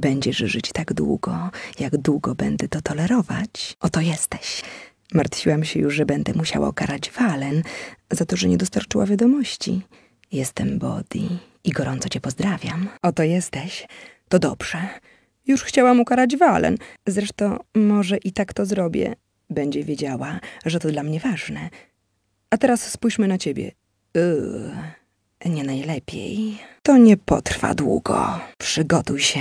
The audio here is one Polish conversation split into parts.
Będziesz żyć tak długo, jak długo będę to tolerować. Oto jesteś. Martwiłam się już, że będę musiała ukarać Walen za to, że nie dostarczyła wiadomości. Jestem Body i gorąco cię pozdrawiam. Oto jesteś. To dobrze. Już chciałam ukarać Walen. Zresztą może i tak to zrobię. Będzie wiedziała, że to dla mnie ważne. A teraz spójrzmy na ciebie. Uuu. Yy nie najlepiej. To nie potrwa długo. Przygotuj się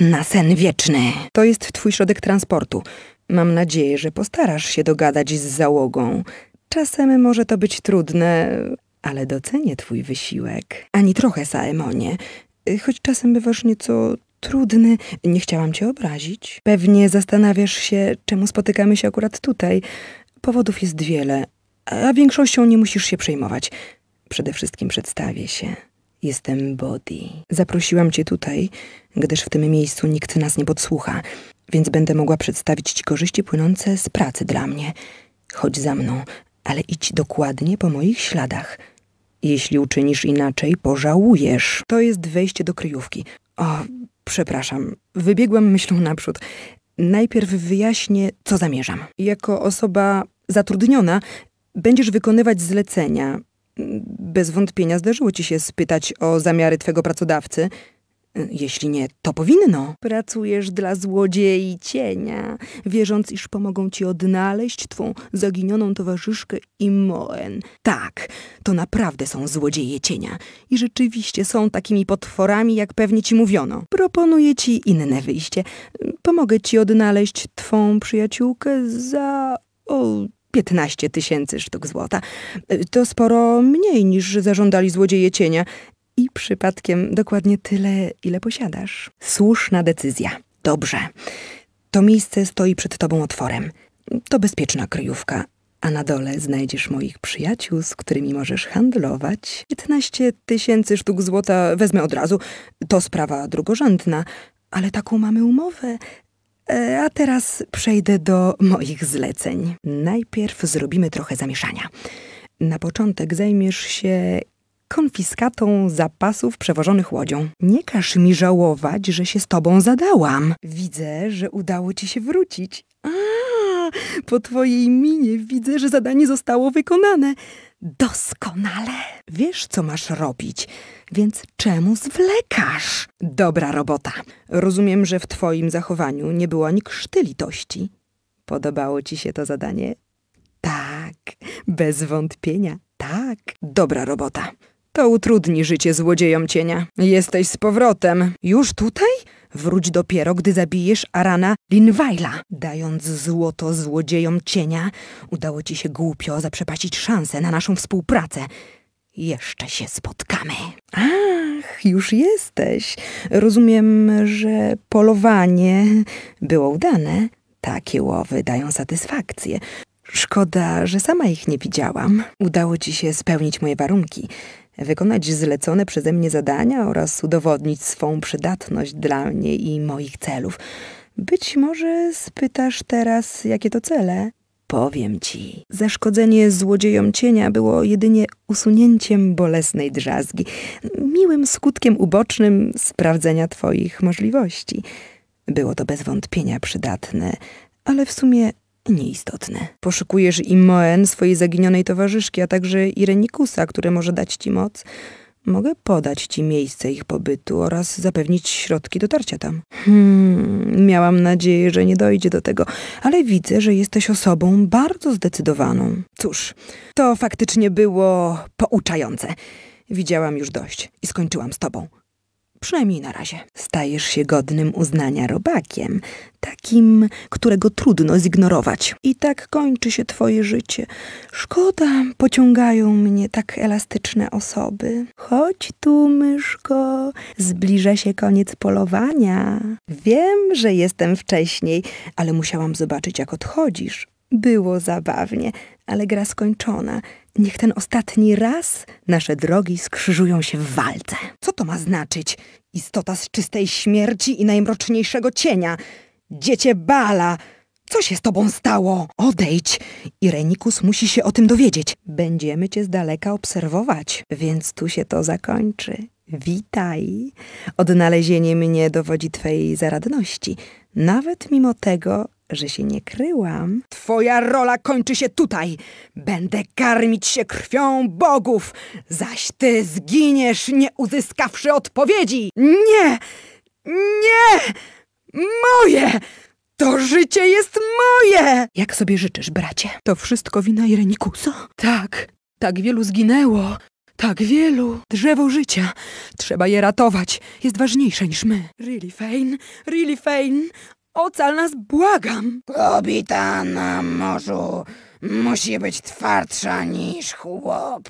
na sen wieczny. To jest twój środek transportu. Mam nadzieję, że postarasz się dogadać z załogą. Czasem może to być trudne, ale docenię twój wysiłek. Ani trochę, Saemonie. Choć czasem bywasz nieco trudny, nie chciałam cię obrazić. Pewnie zastanawiasz się, czemu spotykamy się akurat tutaj. Powodów jest wiele, a większością nie musisz się przejmować. Przede wszystkim przedstawię się. Jestem Body. Zaprosiłam cię tutaj, gdyż w tym miejscu nikt nas nie podsłucha, więc będę mogła przedstawić ci korzyści płynące z pracy dla mnie. Chodź za mną, ale idź dokładnie po moich śladach. Jeśli uczynisz inaczej, pożałujesz. To jest wejście do kryjówki. O, przepraszam, wybiegłam myślą naprzód. Najpierw wyjaśnię, co zamierzam. Jako osoba zatrudniona będziesz wykonywać zlecenia, bez wątpienia zdarzyło ci się spytać o zamiary twego pracodawcy. Jeśli nie, to powinno. Pracujesz dla złodziei cienia, wierząc, iż pomogą ci odnaleźć twą zaginioną towarzyszkę Imoen. Tak, to naprawdę są złodzieje cienia i rzeczywiście są takimi potworami, jak pewnie ci mówiono. Proponuję ci inne wyjście. Pomogę ci odnaleźć twą przyjaciółkę za... O, 15 tysięcy sztuk złota. To sporo mniej niż zażądali złodzieje cienia i przypadkiem dokładnie tyle, ile posiadasz. Słuszna decyzja. Dobrze. To miejsce stoi przed tobą otworem. To bezpieczna kryjówka, a na dole znajdziesz moich przyjaciół, z którymi możesz handlować. 15 tysięcy sztuk złota wezmę od razu. To sprawa drugorzędna, ale taką mamy umowę. E, a teraz przejdę do moich zleceń. Najpierw zrobimy trochę zamieszania. Na początek zajmiesz się konfiskatą zapasów przewożonych łodzią. Nie każ mi żałować, że się z tobą zadałam. Widzę, że udało ci się wrócić. A, po twojej minie widzę, że zadanie zostało wykonane. Doskonale. Wiesz, co masz robić, więc czemu zwlekasz? Dobra robota. Rozumiem, że w twoim zachowaniu nie było ani krzty litości. Podobało ci się to zadanie? Tak, bez wątpienia, tak. Dobra robota. To utrudni życie złodziejom cienia. Jesteś z powrotem. Już tutaj? Wróć dopiero, gdy zabijesz Arana Linwajla. Dając złoto złodziejom cienia, udało ci się głupio zaprzepaścić szansę na naszą współpracę. Jeszcze się spotkamy. Ach, już jesteś. Rozumiem, że polowanie było udane. Takie łowy dają satysfakcję. Szkoda, że sama ich nie widziałam. Udało ci się spełnić moje warunki wykonać zlecone przeze mnie zadania oraz udowodnić swą przydatność dla mnie i moich celów. Być może spytasz teraz, jakie to cele? Powiem ci, zaszkodzenie złodziejom cienia było jedynie usunięciem bolesnej drzazgi, miłym skutkiem ubocznym sprawdzenia twoich możliwości. Było to bez wątpienia przydatne, ale w sumie nieistotne. Poszukujesz Moen swojej zaginionej towarzyszki, a także Irenikusa, który może dać ci moc. Mogę podać ci miejsce ich pobytu oraz zapewnić środki dotarcia tam. Hmm, miałam nadzieję, że nie dojdzie do tego, ale widzę, że jesteś osobą bardzo zdecydowaną. Cóż, to faktycznie było pouczające. Widziałam już dość i skończyłam z tobą. Przynajmniej na razie. Stajesz się godnym uznania robakiem, takim, którego trudno zignorować. I tak kończy się twoje życie. Szkoda, pociągają mnie tak elastyczne osoby. Chodź tu, myszko, zbliża się koniec polowania. Wiem, że jestem wcześniej, ale musiałam zobaczyć, jak odchodzisz. Było zabawnie, ale gra skończona. Niech ten ostatni raz nasze drogi skrzyżują się w walce. Co to ma znaczyć? Istota z czystej śmierci i najmroczniejszego cienia. Dziecię Bala! Co się z tobą stało? Odejdź! Irenikus musi się o tym dowiedzieć. Będziemy cię z daleka obserwować, więc tu się to zakończy. Witaj! Odnalezienie mnie dowodzi twojej zaradności, nawet mimo tego, że się nie kryłam. Twoja rola kończy się tutaj. Będę karmić się krwią bogów, zaś ty zginiesz, nie uzyskawszy odpowiedzi. Nie! Nie! Moje! To życie jest moje! Jak sobie życzysz, bracie? To wszystko wina Irenikuso? Tak, tak wielu zginęło. Tak wielu. Drzewo życia. Trzeba je ratować. Jest ważniejsze niż my. Really, Fane? Really, Fane? Ocal nas, błagam! Kobita na morzu musi być twardsza niż chłop.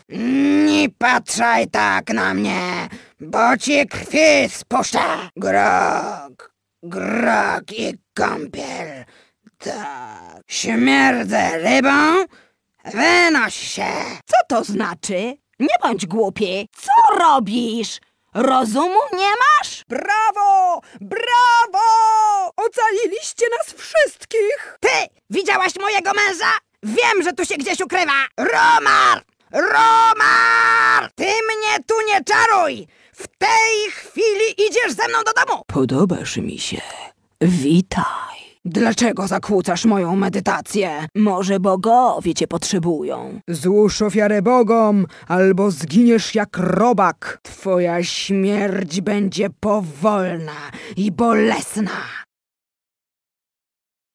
Nie patrzaj tak na mnie, bo ci krwi spuszczę. Grog, grog i kąpiel. Tak. Śmierdzę rybą, wynoś się. Co to znaczy? Nie bądź głupi. Co robisz? Rozumu nie masz? Brawo! Brawo! Ocaliliście nas wszystkich! Ty! Widziałaś mojego męża? Wiem, że tu się gdzieś ukrywa! Romar! Romar! Ty mnie tu nie czaruj! W tej chwili idziesz ze mną do domu! Podobasz mi się. Witaj. Dlaczego zakłócasz moją medytację? Może bogowie cię potrzebują. Złóż ofiarę bogom, albo zginiesz jak robak. Twoja śmierć będzie powolna i bolesna.